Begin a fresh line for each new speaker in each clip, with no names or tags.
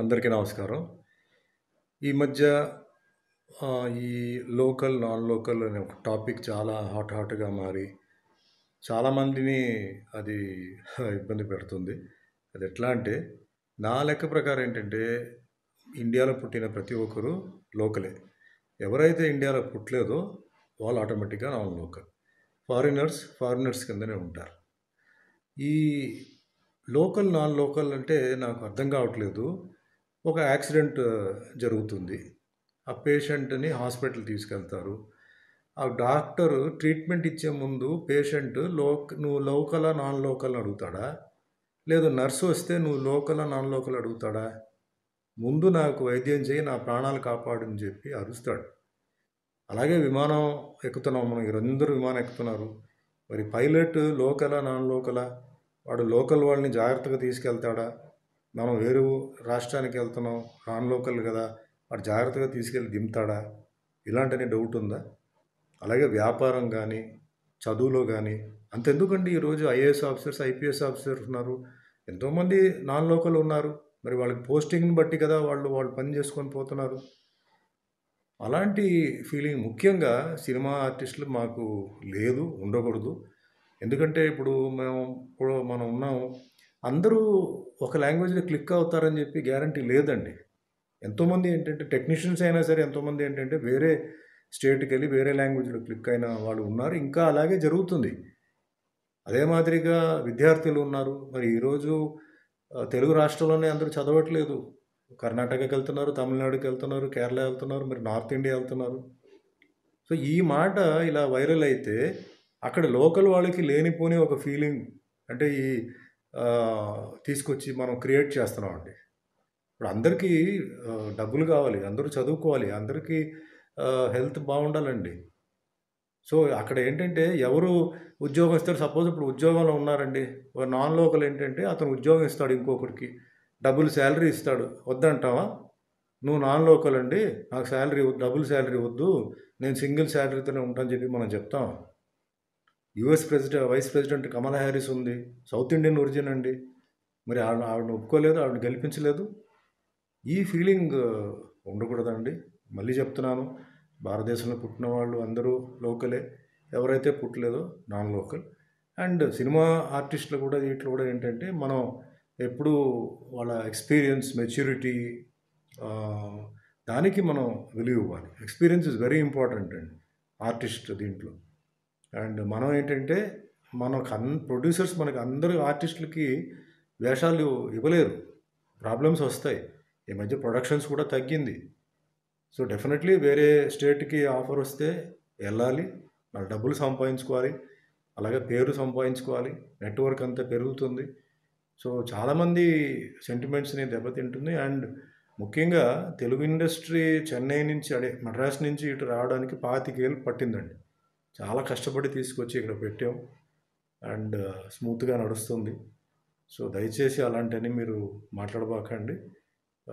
అందరికీ నమస్కారం ఈ మధ్య ఈ లోకల్ నాన్ లోకల్ అనే ఒక టాపిక్ చాలా హాట్ హాట్గా మారి చాలామందిని అది ఇబ్బంది పెడుతుంది అది ఎట్లా అంటే నా లెక్క ప్రకారం ఏంటంటే ఇండియాలో పుట్టిన ప్రతి ఒక్కరు లోకలే ఎవరైతే ఇండియాలో పుట్టలేదో వాళ్ళు ఆటోమేటిక్గా నాన్ లోకల్ ఫారినర్స్ ఫారినర్స్ కిందనే ఉంటారు ఈ లోకల్ నాన్ లోకల్ అంటే నాకు అర్థం కావట్లేదు ఒక యాక్సిడెంట్ జరుగుతుంది ఆ పేషెంట్ని హాస్పిటల్ తీసుకెళ్తారు ఆ డాక్టరు ట్రీట్మెంట్ ఇచ్చే ముందు పేషెంట్ లోక్ నువ్వు లోకల్ నాన్ లోకల్ అడుగుతాడా లేదు నర్సు వస్తే నువ్వు లోకల్ నాన్ లోకల్ అడుగుతాడా ముందు నాకు వైద్యం చేయి నా ప్రాణాలు కాపాడని చెప్పి అరుస్తాడు అలాగే విమానం ఎక్కుతున్నాం మనం అందరూ విమానం ఎక్కుతున్నారు మరి పైలట్ లోకలా నాన్ లోకలా వాడు లోకల్ వాళ్ళని జాగ్రత్తగా తీసుకెళ్తాడా మనం వేరే రాష్ట్రానికి వెళ్తున్నాం నాన్ లోకల్ కదా వాడు జాగ్రత్తగా తీసుకెళ్ళి దింపుతాడా ఇలాంటి డౌట్ ఉందా అలాగే వ్యాపారం కానీ చదువులో కానీ అంతెందుకండి ఈరోజు ఐఏఎస్ ఆఫీసర్స్ ఐపీఎస్ ఆఫీసర్స్ ఉన్నారు ఎంతోమంది నాన్ లోకల్ ఉన్నారు మరి వాళ్ళకి పోస్టింగ్ని బట్టి కదా వాళ్ళు వాళ్ళు పని చేసుకొని పోతున్నారు అలాంటి ఫీలింగ్ ముఖ్యంగా సినిమా ఆర్టిస్టులు మాకు లేదు ఉండకూడదు ఎందుకంటే ఇప్పుడు మేము ఇప్పుడు మనం ఉన్నాము అందరూ ఒక లాంగ్వేజ్లో క్లిక్ అవుతారని చెప్పి గ్యారంటీ లేదండి ఎంతోమంది ఏంటంటే టెక్నీషియన్స్ అయినా సరే ఎంతోమంది ఏంటంటే వేరే స్టేట్కి వెళ్ళి వేరే లాంగ్వేజ్లో క్లిక్ అయిన వాళ్ళు ఉన్నారు ఇంకా అలాగే జరుగుతుంది అదే మాదిరిగా విద్యార్థులు ఉన్నారు మరి ఈరోజు తెలుగు రాష్ట్రంలోనే అందరూ చదవట్లేదు కర్ణాటకకి వెళ్తున్నారు తమిళనాడుకి వెళ్తున్నారు కేరళ వెళ్తున్నారు మరి నార్త్ ఇండియా వెళ్తున్నారు సో ఈ మాట ఇలా వైరల్ అయితే అక్కడ లోకల్ వాళ్ళకి లేనిపోని ఒక ఫీలింగ్ అంటే ఈ తీసుకొచ్చి మనం క్రియేట్ చేస్తున్నామండి ఇప్పుడు అందరికీ డబ్బులు కావాలి అందరూ చదువుకోవాలి అందరికీ హెల్త్ బాగుండాలండి సో అక్కడ ఏంటంటే ఎవరు ఉద్యోగం ఇస్తారు సపోజ్ ఇప్పుడు ఉద్యోగంలో ఉన్నారండి నాన్ లోకల్ ఏంటంటే అతను ఉద్యోగం ఇస్తాడు ఇంకొకరికి డబ్బులు శాలరీ ఇస్తాడు వద్దంటావా నువ్వు నాన్ లోకల్ అండి నాకు శాలరీ డబుల్ శాలరీ వద్దు నేను సింగిల్ శాలరీతోనే ఉంటాను చెప్పి మనం చెప్తాం US president vice president Kamala Harris ఉంది సౌత్ ఇండియన్ ఒరిజిన్ అండి మరి ఆవిడ ఆవిడని ఒప్పుకోలేదు ఆవిడని గెలిపించలేదు ఈ ఫీలింగ్ ఉండకూడదండి మళ్ళీ చెప్తున్నాను భారతదేశంలో పుట్టిన వాళ్ళు అందరూ లోకలే ఎవరైతే పుట్టలేదో నాన్ లోకల్ అండ్ సినిమా ఆర్టిస్టులు కూడా వీటిలో కూడా ఏంటంటే మనం ఎప్పుడు వాళ్ళ ఎక్స్పీరియన్స్ మెచ్యూరిటీ దానికి మనం విలువ ఇవ్వాలి ఎక్స్పీరియన్స్ ఇస్ వెరీ ఇంపార్టెంట్ అండి ఆర్టిస్ట్ దీంట్లో అండ్ మనం ఏంటంటే మనకు అన్ ప్రొడ్యూసర్స్ మనకు అందరూ ఆర్టిస్టులకి వేషాలు ఇవ్వలేరు ప్రాబ్లమ్స్ వస్తాయి ఈ మధ్య ప్రొడక్షన్స్ కూడా తగ్గింది సో డెఫినెట్లీ వేరే స్టేట్కి ఆఫర్ వస్తే వెళ్ళాలి మన డబ్బులు సంపాదించుకోవాలి అలాగే పేరు సంపాదించుకోవాలి నెట్వర్క్ అంతా పెరుగుతుంది సో చాలామంది సెంటిమెంట్స్ని దెబ్బతింటుంది అండ్ ముఖ్యంగా తెలుగు ఇండస్ట్రీ చెన్నై నుంచి అడే మద్రాస్ నుంచి ఇటు రావడానికి పాతికేళ్ళు పట్టిందండి చాలా కష్టపడి తీసుకొచ్చి ఇక్కడ పెట్టాం అండ్ uh, స్మూత్గా నడుస్తుంది సో దయచేసి అలాంటివన్నీ మీరు మాట్లాడబాకండి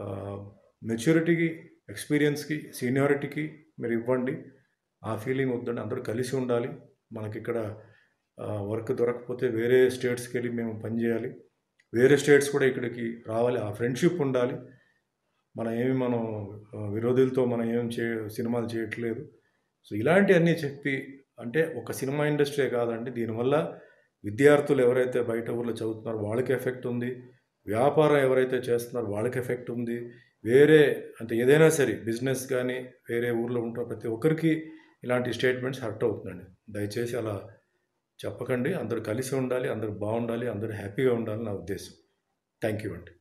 uh, మెచ్యూరిటీకి ఎక్స్పీరియన్స్కి సీనియారిటీకి మీరు ఇవ్వండి ఆ ఫీలింగ్ వద్దండి అందరూ కలిసి ఉండాలి మనకి ఇక్కడ uh, వర్క్ దొరకకపోతే వేరే స్టేట్స్కి వెళ్ళి మేము పనిచేయాలి వేరే స్టేట్స్ కూడా ఇక్కడికి రావాలి ఆ ఫ్రెండ్షిప్ ఉండాలి మనం ఏమి మనం విరోధులతో మనం ఏం చే సినిమాలు చేయట్లేదు సో ఇలాంటివన్నీ చెప్పి అంటే ఒక సినిమా ఇండస్ట్రీ కాదండి దీనివల్ల విద్యార్థులు ఎవరైతే బయట ఊర్లో చదువుతున్నారో వాళ్ళకి ఎఫెక్ట్ ఉంది వ్యాపారం ఎవరైతే చేస్తున్నారో వాళ్ళకి ఎఫెక్ట్ ఉంది వేరే అంటే ఏదైనా సరే బిజినెస్ కానీ వేరే ఊర్లో ఉంటారు ప్రతి ఒక్కరికి ఇలాంటి స్టేట్మెంట్స్ హర్ట్ అవుతుందండి దయచేసి అలా చెప్పకండి అందరూ కలిసి ఉండాలి అందరూ బాగుండాలి అందరూ హ్యాపీగా ఉండాలని నా ఉద్దేశం థ్యాంక్ యూ అండి